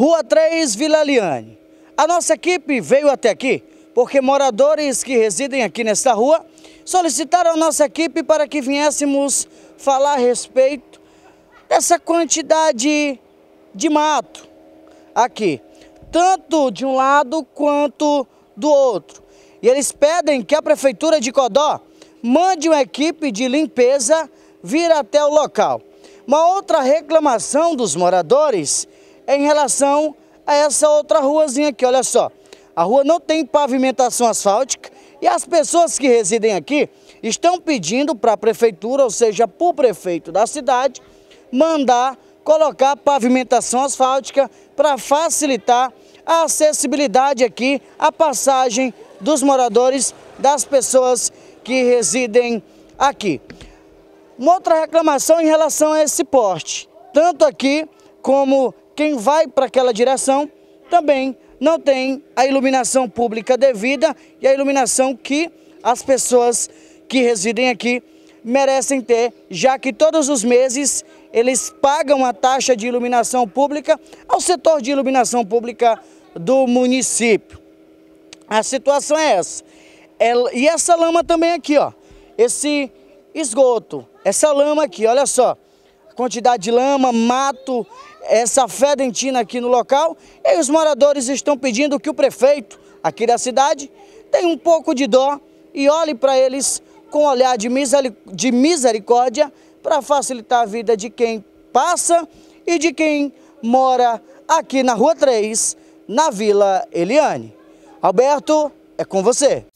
Rua 3, Vila Liane. A nossa equipe veio até aqui porque moradores que residem aqui nesta rua solicitaram a nossa equipe para que viéssemos falar a respeito dessa quantidade de mato aqui, tanto de um lado quanto do outro. E eles pedem que a Prefeitura de Codó mande uma equipe de limpeza vir até o local. Uma outra reclamação dos moradores em relação a essa outra ruazinha aqui, olha só. A rua não tem pavimentação asfáltica e as pessoas que residem aqui estão pedindo para a prefeitura, ou seja, para o prefeito da cidade, mandar colocar pavimentação asfáltica para facilitar a acessibilidade aqui, a passagem dos moradores, das pessoas que residem aqui. Uma outra reclamação em relação a esse porte, tanto aqui como quem vai para aquela direção também não tem a iluminação pública devida e a iluminação que as pessoas que residem aqui merecem ter, já que todos os meses eles pagam a taxa de iluminação pública ao setor de iluminação pública do município. A situação é essa. É, e essa lama também aqui, ó. Esse esgoto, essa lama aqui, olha só. Quantidade de lama, mato, essa fé dentina aqui no local e os moradores estão pedindo que o prefeito aqui da cidade tenha um pouco de dó e olhe para eles com um olhar de, de misericórdia para facilitar a vida de quem passa e de quem mora aqui na Rua 3, na Vila Eliane. Alberto, é com você.